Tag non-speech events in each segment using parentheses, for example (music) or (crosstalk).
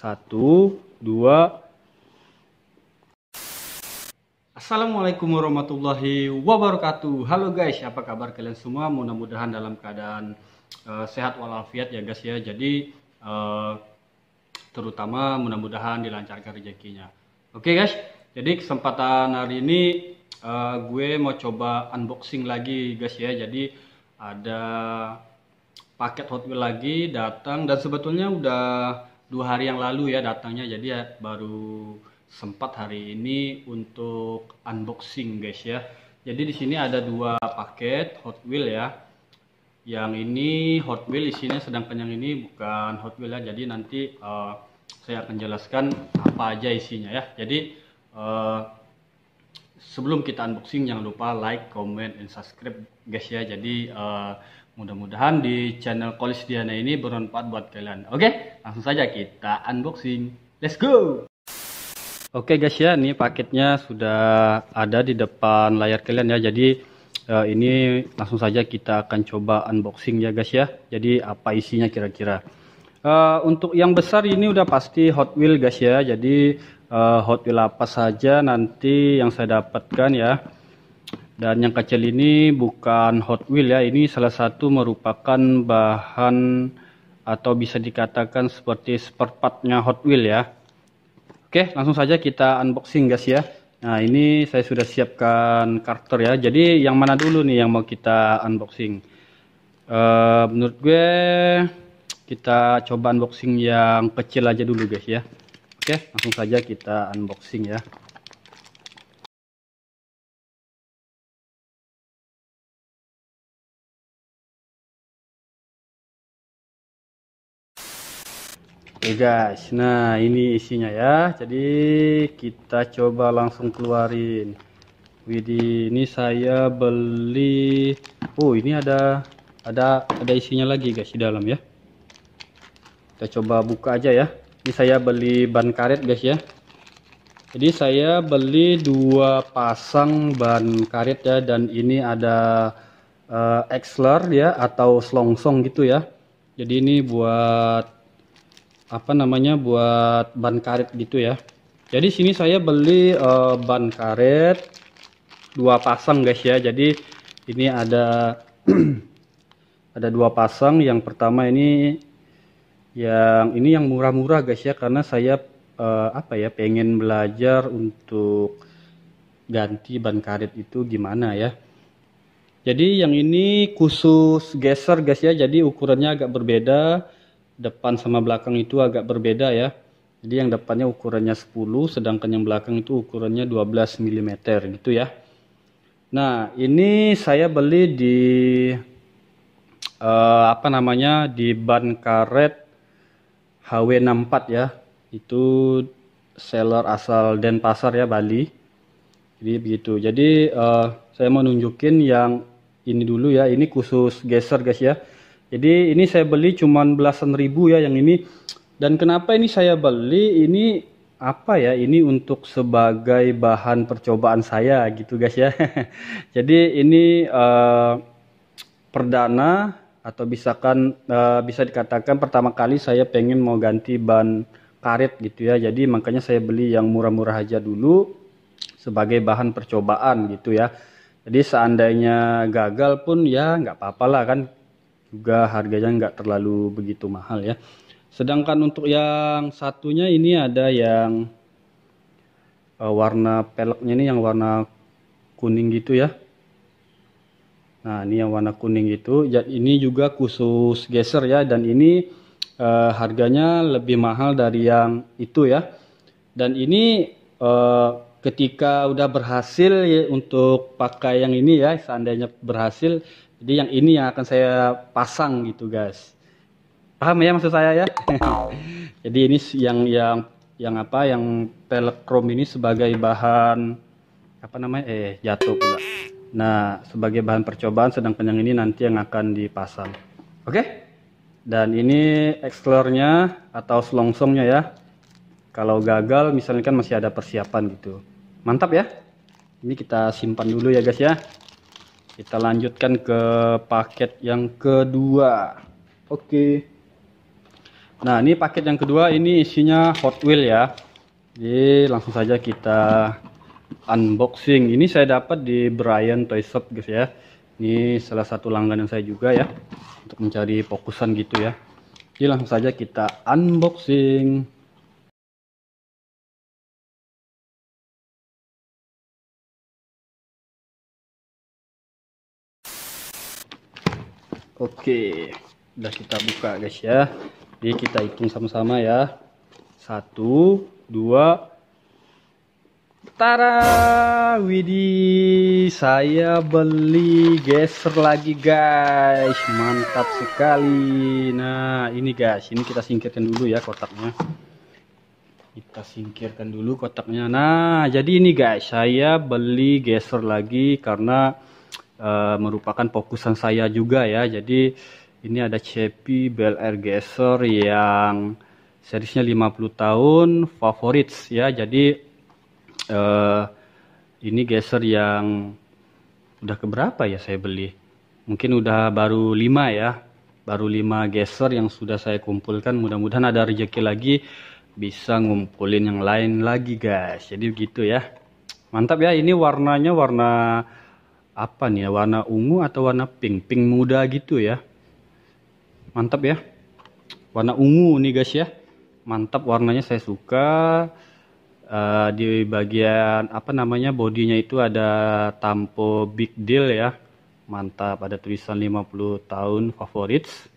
Satu, dua. Assalamualaikum warahmatullahi wabarakatuh. Halo guys, apa kabar kalian semua? Mudah-mudahan dalam keadaan uh, sehat walafiat ya guys ya. Jadi uh, terutama mudah-mudahan dilancarkan rezekinya. Oke okay guys, jadi kesempatan hari ini uh, gue mau coba unboxing lagi guys ya. Jadi ada paket Hot Wheels lagi datang dan sebetulnya udah dua hari yang lalu ya datangnya jadi ya baru sempat hari ini untuk unboxing guys ya jadi di sini ada dua paket Hot Wheel ya yang ini Hot Wheel isinya sedang yang ini bukan Hot Wheel ya jadi nanti uh, saya akan jelaskan apa aja isinya ya jadi uh, sebelum kita unboxing jangan lupa like, comment, and subscribe guys ya. Jadi uh, mudah-mudahan di channel Kolis Diana ini bermanfaat buat kalian. Oke, okay? langsung saja kita unboxing. Let's go. Oke okay guys ya, ini paketnya sudah ada di depan layar kalian ya. Jadi uh, ini langsung saja kita akan coba unboxing ya guys ya. Jadi apa isinya kira-kira. Uh, untuk yang besar ini udah pasti Hot Wheels, guys ya. Jadi uh, Hot Wheel apa saja nanti yang saya dapatkan ya. Dan yang kecil ini bukan Hot Wheel ya, ini salah satu merupakan bahan atau bisa dikatakan seperti spare partnya Hot Wheel ya. Oke, langsung saja kita unboxing guys ya. Nah, ini saya sudah siapkan karakter ya. Jadi yang mana dulu nih yang mau kita unboxing? Uh, menurut gue kita coba unboxing yang kecil aja dulu guys ya. Oke, langsung saja kita unboxing ya. Oke guys, nah ini isinya ya. Jadi kita coba langsung keluarin. Widih, ini saya beli. Oh, ini ada ada ada isinya lagi guys di dalam ya. Kita coba buka aja ya ini saya beli ban karet guys ya jadi saya beli dua pasang ban karet ya dan ini ada uh, eh, exler ya atau selongsong gitu ya jadi ini buat apa namanya buat ban karet gitu ya jadi sini saya beli uh, ban karet dua pasang guys ya jadi ini ada (clears throat) ada dua pasang yang pertama ini yang ini yang murah-murah guys ya karena saya uh, apa ya pengen belajar untuk ganti ban karet itu gimana ya. Jadi yang ini khusus geser guys ya. Jadi ukurannya agak berbeda. Depan sama belakang itu agak berbeda ya. Jadi yang depannya ukurannya 10 sedangkan yang belakang itu ukurannya 12 mm gitu ya. Nah, ini saya beli di uh, apa namanya? di ban karet HW64 ya itu seller asal Denpasar ya Bali jadi begitu jadi uh, saya mau nunjukin yang ini dulu ya ini khusus geser guys ya jadi ini saya beli cuman belasan ribu ya yang ini dan kenapa ini saya beli ini apa ya ini untuk sebagai bahan percobaan saya gitu guys ya (laughs) jadi ini uh, perdana atau bisakan uh, bisa dikatakan pertama kali saya pengen mau ganti ban karet gitu ya jadi makanya saya beli yang murah-murah aja dulu sebagai bahan percobaan gitu ya jadi seandainya gagal pun ya nggak apa-apa lah kan juga harganya nggak terlalu begitu mahal ya sedangkan untuk yang satunya ini ada yang uh, warna peleknya ini yang warna kuning gitu ya Nah, ini yang warna kuning itu. Ya, ini juga khusus geser ya dan ini e, harganya lebih mahal dari yang itu ya. Dan ini e, ketika udah berhasil ya, untuk pakai yang ini ya, seandainya berhasil, jadi yang ini yang akan saya pasang gitu, guys. Paham ya maksud saya ya? (laughs) jadi ini yang yang yang apa yang pelek chrome ini sebagai bahan apa namanya? Eh, jatuh pula. Nah, sebagai bahan percobaan sedang kenyang ini nanti yang akan dipasang. Oke? Dan ini explore atau selongsongnya ya. Kalau gagal misalnya kan masih ada persiapan gitu. Mantap ya. Ini kita simpan dulu ya guys ya. Kita lanjutkan ke paket yang kedua. Oke. Nah, ini paket yang kedua ini isinya Hot Wheel ya. Jadi langsung saja kita unboxing. Ini saya dapat di Brian Toy Shop guys ya. Ini salah satu langganan saya juga ya untuk mencari fokusan gitu ya. Jadi langsung saja kita unboxing. Oke, udah kita buka guys ya. Jadi kita hitung sama-sama ya. Satu, dua, Tara, Widih, saya beli geser lagi guys, mantap sekali. Nah ini guys, ini kita singkirkan dulu ya kotaknya. Kita singkirkan dulu kotaknya. Nah jadi ini guys, saya beli geser lagi karena uh, merupakan fokusan saya juga ya. Jadi ini ada Bel Air geser yang serisnya 50 tahun favorit ya. Jadi uh, ini geser yang udah keberapa ya saya beli? Mungkin udah baru lima ya, baru lima geser yang sudah saya kumpulkan. Mudah-mudahan ada rejeki lagi bisa ngumpulin yang lain lagi guys. Jadi begitu ya. Mantap ya, ini warnanya warna apa nih? Ya? Warna ungu atau warna pink? Pink muda gitu ya. Mantap ya. Warna ungu nih guys ya. Mantap warnanya saya suka uh, di bagian apa namanya bodinya itu ada tampo big deal ya mantap ada tulisan 50 tahun favorites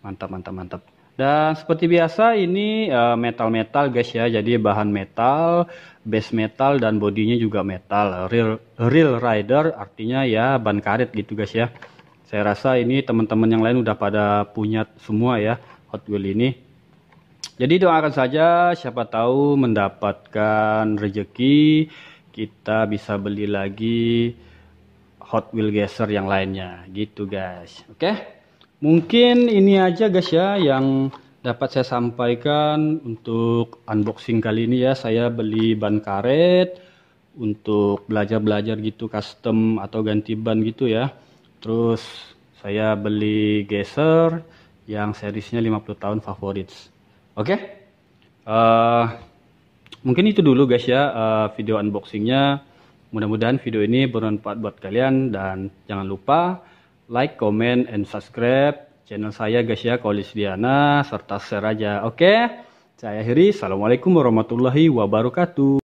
mantap mantap mantap dan seperti biasa ini eh, metal-metal uh, guys ya jadi bahan metal base metal dan bodinya juga metal real real rider artinya ya ban karet gitu guys ya saya rasa ini teman-teman yang lain udah pada punya semua ya Hot Wheel ini jadi doakan saja siapa tahu mendapatkan rejeki kita bisa beli lagi Hot Wheel Gasser yang lainnya gitu guys. Oke. Mungkin ini aja guys ya yang dapat saya sampaikan untuk unboxing kali ini ya. Saya beli ban karet untuk belajar-belajar gitu custom atau ganti ban gitu ya. Terus saya beli geser yang serisnya 50 tahun favorit. Oke, okay? uh, eh, mungkin itu dulu guys ya uh, video unboxingnya. Mudah-mudahan video ini bermanfaat buat kalian dan jangan lupa like, comment, and subscribe channel saya guys ya Kolis Diana serta share aja. Oke, okay? saya akhiri. Assalamualaikum warahmatullahi wabarakatuh.